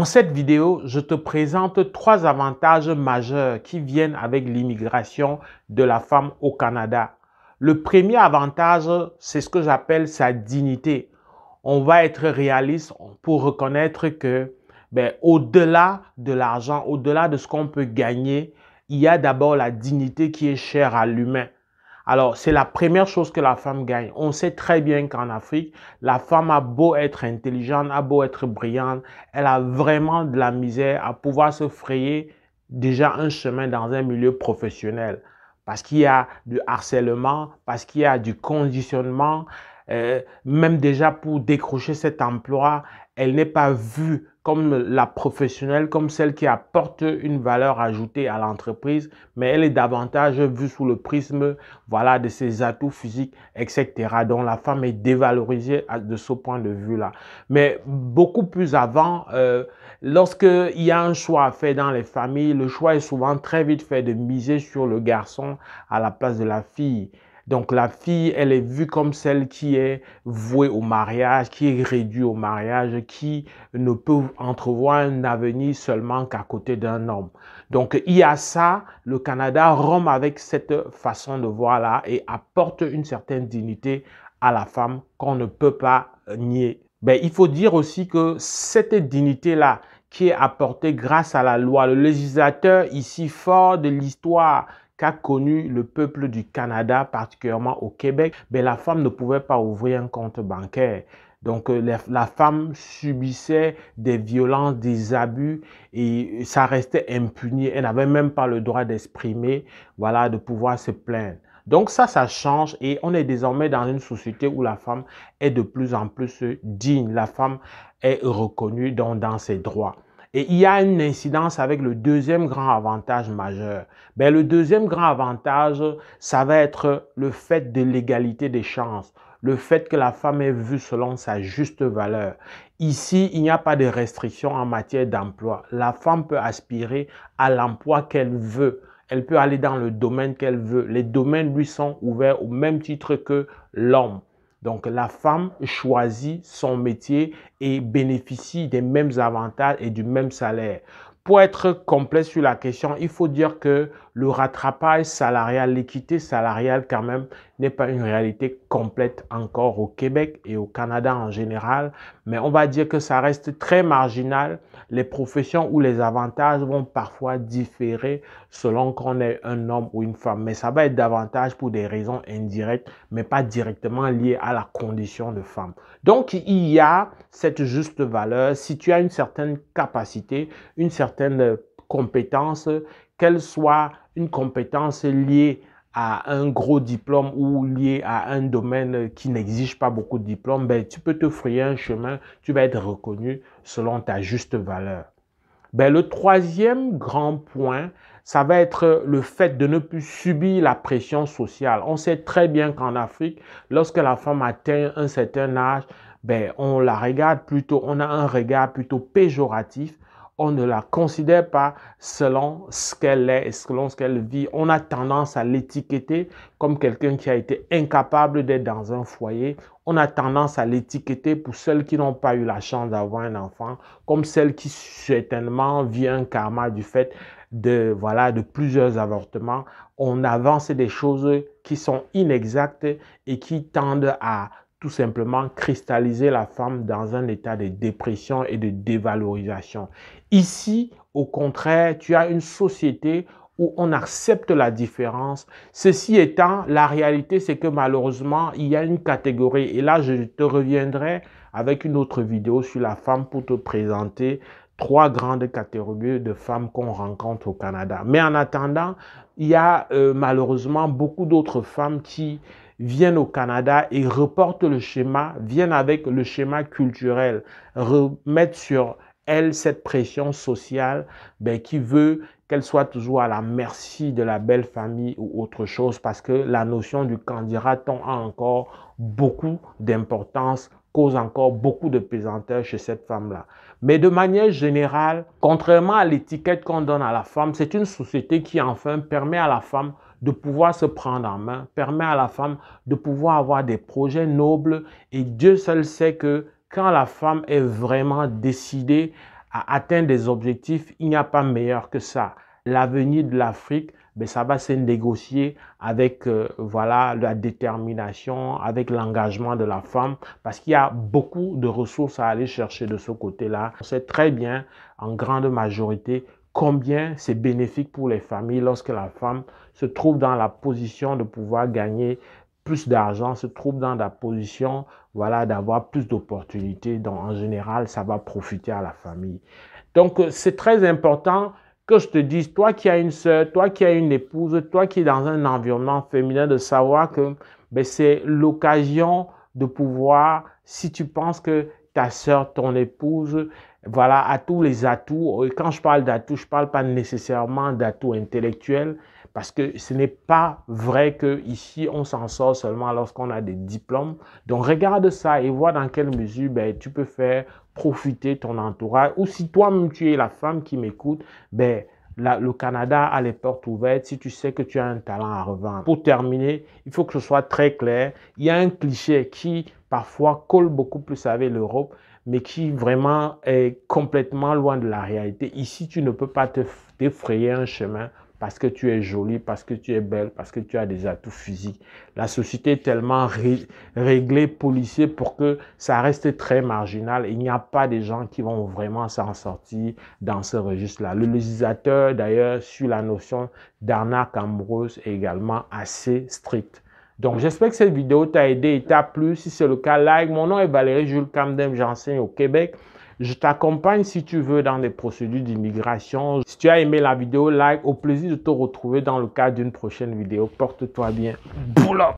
Dans cette vidéo, je te présente trois avantages majeurs qui viennent avec l'immigration de la femme au Canada. Le premier avantage, c'est ce que j'appelle sa dignité. On va être réaliste pour reconnaître que ben, au-delà de l'argent, au-delà de ce qu'on peut gagner, il y a d'abord la dignité qui est chère à l'humain. Alors, c'est la première chose que la femme gagne. On sait très bien qu'en Afrique, la femme a beau être intelligente, a beau être brillante, elle a vraiment de la misère à pouvoir se frayer déjà un chemin dans un milieu professionnel. Parce qu'il y a du harcèlement, parce qu'il y a du conditionnement. Euh, même déjà pour décrocher cet emploi, elle n'est pas vue comme la professionnelle, comme celle qui apporte une valeur ajoutée à l'entreprise, mais elle est davantage vue sous le prisme voilà, de ses atouts physiques, etc. Donc la femme est dévalorisée de ce point de vue-là. Mais beaucoup plus avant, euh, lorsqu'il y a un choix fait dans les familles, le choix est souvent très vite fait de miser sur le garçon à la place de la fille. Donc la fille, elle est vue comme celle qui est vouée au mariage, qui est réduite au mariage, qui ne peut entrevoir un avenir seulement qu'à côté d'un homme. Donc il y a ça, le Canada rompt avec cette façon de voir là et apporte une certaine dignité à la femme qu'on ne peut pas nier. Ben, il faut dire aussi que cette dignité-là, qui est apportée grâce à la loi. Le législateur, ici fort de l'histoire, qu'a connu le peuple du Canada, particulièrement au Québec, mais ben, la femme ne pouvait pas ouvrir un compte bancaire. Donc euh, la, femme subissait des violences, des abus et ça restait impuni. Elle n'avait même pas le droit d'exprimer, voilà, de pouvoir se plaindre. Donc ça, ça change et on est désormais dans une société où la femme est de plus en plus digne. La femme est reconnue dans ses droits. Et il y a une incidence avec le deuxième grand avantage majeur. Ben, le deuxième grand avantage, ça va être le fait de l'égalité des chances, le fait que la femme est vue selon sa juste valeur. Ici, il n'y a pas de restriction en matière d'emploi. La femme peut aspirer à l'emploi qu'elle veut. Elle peut aller dans le domaine qu'elle veut. Les domaines lui sont ouverts au même titre que l'homme. Donc la femme choisit son métier et bénéficie des mêmes avantages et du même salaire. Pour être complet sur la question, il faut dire que le rattrapage salarial, l'équité salariale quand même n'est pas une réalité complète encore au Québec et au Canada en général, mais on va dire que ça reste très marginal. Les professions ou les avantages vont parfois différer selon qu'on est un homme ou une femme, mais ça va être davantage pour des raisons indirectes, mais pas directement liées à la condition de femme. Donc il y a cette juste valeur. Si tu as une certaine capacité, une certaine compétence, qu'elle soit une compétence liée à un gros diplôme ou liée à un domaine qui n'exige pas beaucoup de diplômes, ben, tu peux te frayer un chemin, tu vas être reconnu selon ta juste valeur. Ben, le troisième grand point, ça va être le fait de ne plus subir la pression sociale. On sait très bien qu'en Afrique, lorsque la femme atteint un certain âge, ben, on la regarde plutôt, on a un regard plutôt péjoratif on ne la considère pas selon ce qu'elle est et selon ce qu'elle vit. On a tendance à l'étiqueter comme quelqu'un qui a été incapable d'être dans un foyer. On a tendance à l'étiqueter pour celles qui n'ont pas eu la chance d'avoir un enfant, comme celles qui certainement vivent un karma du fait de, voilà, de plusieurs avortements. On avance des choses qui sont inexactes et qui tendent à tout simplement cristalliser la femme dans un état de dépression et de dévalorisation. Ici, au contraire, tu as une société où on accepte la différence. Ceci étant, la réalité, c'est que malheureusement, il y a une catégorie, et là, je te reviendrai avec une autre vidéo sur la femme pour te présenter trois grandes catégories de femmes qu'on rencontre au Canada. Mais en attendant, il y a euh, malheureusement beaucoup d'autres femmes qui viennent au Canada et reportent le schéma, viennent avec le schéma culturel, remettent sur elle cette pression sociale ben, qui veut qu'elle soit toujours à la merci de la belle famille ou autre chose, parce que la notion du candidat a encore beaucoup d'importance, cause encore beaucoup de pesanteur chez cette femme-là. Mais de manière générale, contrairement à l'étiquette qu'on donne à la femme, c'est une société qui enfin permet à la femme de pouvoir se prendre en main, permet à la femme de pouvoir avoir des projets nobles et Dieu seul sait que quand la femme est vraiment décidée à atteindre des objectifs, il n'y a pas meilleur que ça. L'avenir de l'Afrique, ben, ça va se négocier avec euh, voilà la détermination, avec l'engagement de la femme, parce qu'il y a beaucoup de ressources à aller chercher de ce côté-là. On sait très bien, en grande majorité, combien c'est bénéfique pour les familles lorsque la femme se trouve dans la position de pouvoir gagner plus d'argent, se trouve dans la position voilà, d'avoir plus d'opportunités. Donc, en général, ça va profiter à la famille. Donc, euh, c'est très important que je te dise, toi qui as une sœur, toi qui as une épouse, toi qui es dans un environnement féminin, de savoir que ben, c'est l'occasion de pouvoir, si tu penses que ta sœur, ton épouse, voilà, à tous les atouts. Et euh, quand je parle d'atouts, je ne parle pas nécessairement d'atouts intellectuels, parce que ce n'est pas vrai qu'ici, on s'en sort seulement lorsqu'on a des diplômes. Donc, regarde ça et vois dans quelle mesure ben, tu peux faire profiter ton entourage. Ou si toi-même, tu es la femme qui m'écoute, ben, le Canada a les portes ouvertes si tu sais que tu as un talent à revendre. Pour terminer, il faut que ce soit très clair. Il y a un cliché qui, parfois, colle beaucoup plus avec l'Europe, mais qui vraiment est complètement loin de la réalité. Ici, tu ne peux pas te t'effrayer un chemin parce que tu es jolie, parce que tu es belle, parce que tu as des atouts physiques. La société est tellement réglée, policée pour que ça reste très marginal. Il n'y a pas des gens qui vont vraiment s'en sortir dans ce registre-là. Le législateur, d'ailleurs, sur la notion d'arnaque amoureuse est également assez strict. Donc, j'espère que cette vidéo t'a aidé et t'a plu. Si c'est le cas, like. Mon nom est Valérie Jules Camden, j'enseigne au Québec. Je t'accompagne si tu veux dans des procédures d'immigration. Si tu as aimé la vidéo, like. Au plaisir de te retrouver dans le cadre d'une prochaine vidéo. Porte-toi bien. Boulot